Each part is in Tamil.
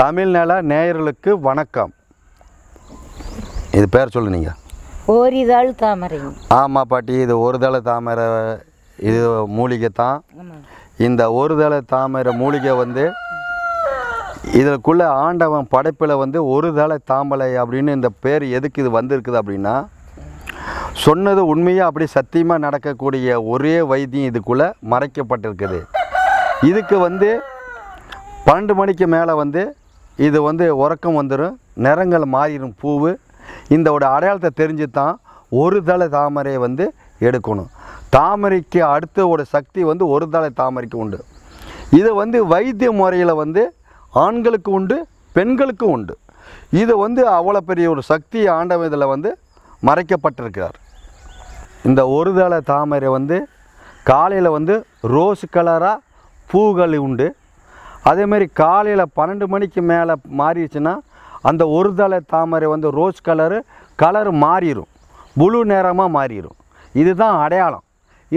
தமிழ்நல நேயர்களுக்கு வணக்கம் இது பேர் சொல்லு நீங்கள் ஓரிதழ் தாமரை ஆமாம் பாட்டி இது ஒரு தள தாமரை இது மூலிகை தான் இந்த ஒரு தள தாமரை மூலிகை வந்து இதற்குள்ள ஆண்டவன் படைப்பில் வந்து ஒரு தள தாமரை அப்படின்னு இந்த பேர் எதுக்கு இது வந்திருக்குது அப்படின்னா சொன்னது உண்மையாக அப்படி சத்தியமாக நடக்கக்கூடிய ஒரே வைத்தியம் இதுக்குள்ளே மறைக்கப்பட்டிருக்குது இதுக்கு வந்து பன்னெண்டு மணிக்கு மேலே வந்து இது வந்து உறக்கம் வந்துடும் நிறங்கள் மாறிடும் பூவு ஒரு அடையாளத்தை தெரிஞ்சு தான் ஒரு தலை தாமரையை வந்து எடுக்கணும் தாமரைக்கு அடுத்த ஒரு சக்தி வந்து ஒரு தலை தாமரைக்கு உண்டு இது வந்து வைத்திய முறையில் வந்து ஆண்களுக்கு உண்டு பெண்களுக்கும் உண்டு இது வந்து அவ்வளோ பெரிய ஒரு சக்தி ஆண்டவதில் வந்து மறைக்கப்பட்டிருக்கிறார் இந்த ஒரு தலை தாமரை வந்து காலையில் வந்து ரோஸ் கலராக பூக்கள் உண்டு அதேமாரி காலையில் பன்னெண்டு மணிக்கு மேலே மாறிடுச்சுன்னா அந்த ஒரு தலை தாமரை வந்து ரோஸ் கலரு கலர் மாறிடும் புழு நேரமாக மாறிடும் இதுதான் அடையாளம்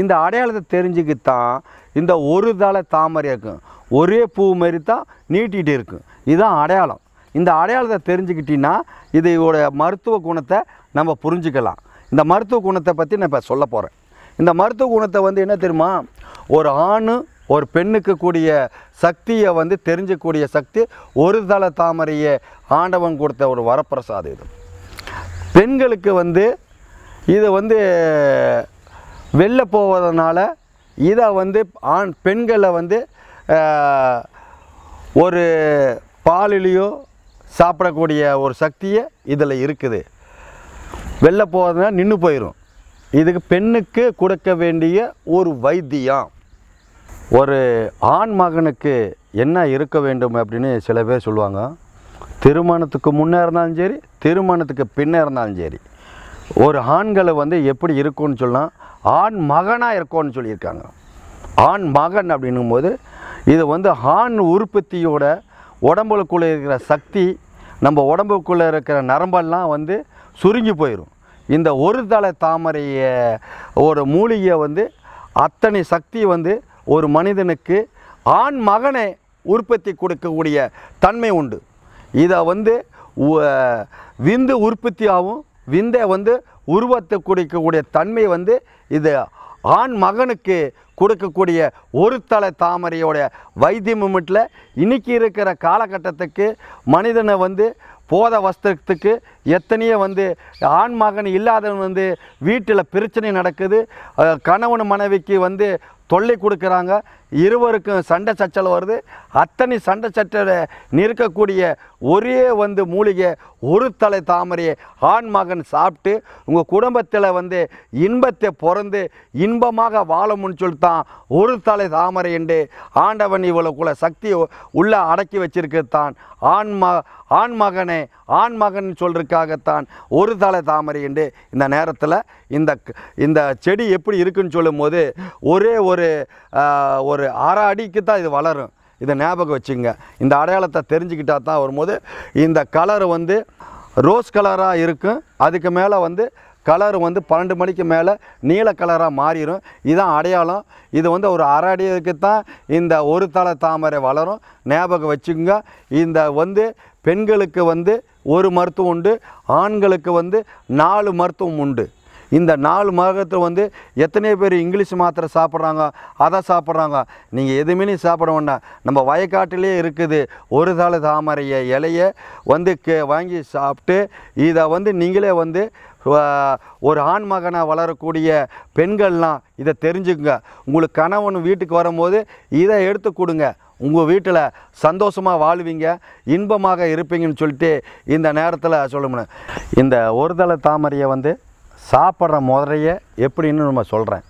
இந்த அடையாளத்தை தெரிஞ்சுக்கித்தான் இந்த ஒரு தலை தாமரை இருக்கும் ஒரே பூ மாரி தான் நீட்டிகிட்டு இருக்கும் இதுதான் அடையாளம் இந்த அடையாளத்தை தெரிஞ்சுக்கிட்டிங்கன்னா இதோட மருத்துவ குணத்தை நம்ம புரிஞ்சுக்கலாம் இந்த மருத்துவ குணத்தை பற்றி நான் இப்போ சொல்ல போகிறேன் இந்த மருத்துவ குணத்தை வந்து என்ன தெரியுமா ஒரு ஆண் ஒரு பெண்ணுக்கு கூடிய சக்தியை வந்து தெரிஞ்சக்கூடிய சக்தி ஒரு தள தாமரையை ஆண்டவன் கொடுத்த ஒரு வரப்பிரசாதம் இது பெண்களுக்கு வந்து இது வந்து வெளில போவதனால இதை வந்து ஆண் பெண்களை வந்து ஒரு பாலிலேயோ சாப்பிடக்கூடிய ஒரு சக்தியை இதில் இருக்குது வெளில போவதுனால் நின்று போயிடும் இதுக்கு பெண்ணுக்கு கொடுக்க வேண்டிய ஒரு வைத்தியம் ஒரு ஆண் மகனுக்கு என்ன இருக்க வேண்டும் அப்படின்னு சில பேர் சொல்லுவாங்க திருமணத்துக்கு முன்னே இருந்தாலும் சரி திருமணத்துக்கு பின்னே இருந்தாலும் சரி ஒரு ஆண்களை வந்து எப்படி இருக்கும்னு சொல்லலாம் ஆண் மகனாக இருக்கும்னு சொல்லியிருக்காங்க ஆண் மகன் போது இது வந்து ஆண் உற்பத்தியோட உடம்புக்குள்ளே இருக்கிற சக்தி நம்ம உடம்புக்குள்ளே இருக்கிற நரம்பெல்லாம் வந்து சுருங்கி போயிடும் இந்த ஒரு தலை தாமரையை ஒரு மூலிகை வந்து அத்தனை சக்தி வந்து ஒரு மனிதனுக்கு ஆண் மகனை உற்பத்தி கொடுக்கக்கூடிய தன்மை உண்டு இதை வந்து விந்து உற்பத்தியாகவும் விந்தை வந்து உருவத்தை கொடுக்கக்கூடிய தன்மை வந்து இது ஆண் மகனுக்கு கொடுக்கக்கூடிய ஒரு தலை தாமரையோட வைத்திய மூமெண்ட்டில் இன்றைக்கி இருக்கிற காலகட்டத்துக்கு மனிதனை வந்து போத வஸ்திரத்துக்கு எத்தனையோ வந்து ஆண் மகன் இல்லாதவன் வந்து வீட்டில் பிரச்சனை நடக்குது கணவன் மனைவிக்கு வந்து தொல்லை கொடுக்குறாங்க இருவருக்கும் சண்டை சச்சல் வருது அத்தனை சண்டை சச்சல நிற்கக்கூடிய ஒரே வந்து மூலிகை ஒரு தலை தாமரையை ஆண் மகன் சாப்பிட்டு உங்கள் குடும்பத்தில் வந்து இன்பத்தை பிறந்து இன்பமாக வாழமுன்னு சொல்லித்தான் தான் ஒரு தலை தாமரை என்று ஆண்டவன் இவ்வளோக்குள்ள சக்தி உள்ளே அடக்கி வச்சிருக்கத்தான் ஆண் ம ஆண் மகனே ஆண் மகன் சொல்றதுக்காகத்தான் ஒரு தலை தாமரை என்று இந்த நேரத்தில் இந்த இந்த செடி எப்படி இருக்குன்னு சொல்லும்போது ஒரே ஒரு ஒரு ஒரு அரை அடிக்கு தான் இது வளரும் இதை ஞாபகம் வச்சுங்க இந்த அடையாளத்தை தெரிஞ்சுக்கிட்டா தான் வரும்போது இந்த கலர் வந்து ரோஸ் கலராக இருக்கும் அதுக்கு மேலே வந்து கலர் வந்து பன்னெண்டு மணிக்கு மேலே நீல கலராக மாறிடும் இதுதான் அடையாளம் இது வந்து ஒரு அரை அடிக்கு தான் இந்த ஒரு தலை தாமரை வளரும் ஞாபகம் வச்சுங்க இந்த வந்து பெண்களுக்கு வந்து ஒரு மருத்துவம் உண்டு ஆண்களுக்கு வந்து நாலு மருத்துவம் உண்டு இந்த நாலு மாதத்தில் வந்து எத்தனை பேர் இங்கிலீஷ் மாத்திரை சாப்பிட்றாங்க அதை சாப்பிட்றாங்க நீங்கள் எதுவுமே நீ சாப்பிட வேண்டாம் நம்ம வயக்காட்டிலே இருக்குது ஒரு தாள தாமரையை இலையை வந்து கே வாங்கி சாப்பிட்டு இதை வந்து நீங்களே வந்து ஒரு ஆண் மகனாக வளரக்கூடிய பெண்கள்லாம் இதை தெரிஞ்சுக்குங்க உங்களுக்கு கணவன் வீட்டுக்கு வரும்போது இதை எடுத்து கொடுங்க உங்கள் வீட்டில் சந்தோஷமாக வாழ்வீங்க இன்பமாக இருப்பீங்கன்னு சொல்லிட்டு இந்த நேரத்தில் சொல்லணும் இந்த தலை தாமரையை வந்து சாப்பிட்ற முறையை எப்படின்னு நம்ம சொல்கிறேன்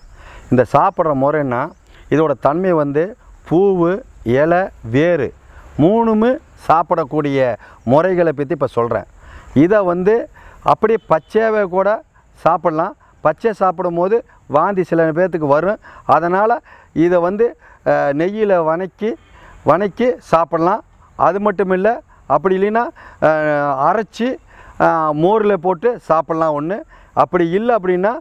இந்த சாப்பிட்ற முறைன்னா இதோட தன்மை வந்து பூவு இலை வேறு மூணுமே சாப்பிடக்கூடிய முறைகளை பற்றி இப்போ சொல்கிறேன் இதை வந்து அப்படியே பச்சையாகவே கூட சாப்பிட்லாம் பச்சை சாப்பிடும் போது வாந்தி சில பேர்த்துக்கு வரும் அதனால் இதை வந்து நெய்யில் வணக்கி வணக்கி சாப்பிட்லாம் அது மட்டும் இல்லை அப்படி இல்லைன்னா அரைச்சி மோரில் போட்டு சாப்பிட்லாம் ஒன்று அப்படி இல்லை அப்படின்னா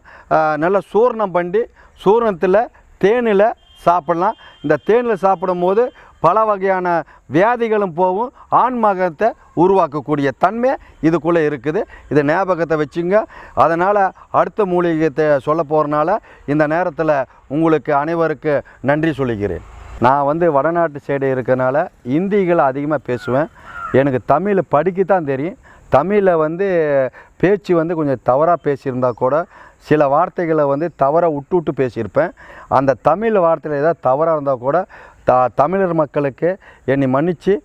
நல்லா சூரணம் பண்ணி சூரணத்தில் தேனில் சாப்பிட்லாம் இந்த தேனில் சாப்பிடும் போது பல வகையான வியாதிகளும் போகும் ஆன்மகத்தை உருவாக்கக்கூடிய தன்மை இதுக்குள்ளே இருக்குது இதை ஞாபகத்தை வச்சுங்க அதனால் அடுத்த மூலிகத்தை சொல்ல போகிறனால இந்த நேரத்தில் உங்களுக்கு அனைவருக்கு நன்றி சொல்லிக்கிறேன் நான் வந்து வடநாட்டு சைடு இருக்கிறனால இந்திகளை அதிகமாக பேசுவேன் எனக்கு தமிழ் படிக்க தான் தெரியும் தமிழில் வந்து பேச்சு வந்து கொஞ்சம் தவறாக பேசியிருந்தால் கூட சில வார்த்தைகளை வந்து தவறாக விட்டு விட்டு பேசியிருப்பேன் அந்த தமிழ் வார்த்தையில் ஏதாவது தவறாக இருந்தால் கூட த தமிழர் மக்களுக்கு என்னை மன்னித்து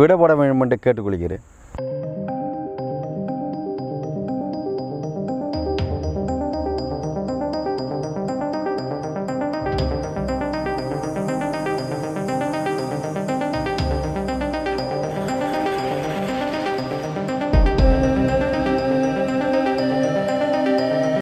விடப்பட வேண்டும் என்று கேட்டுக்கொள்கிறேன்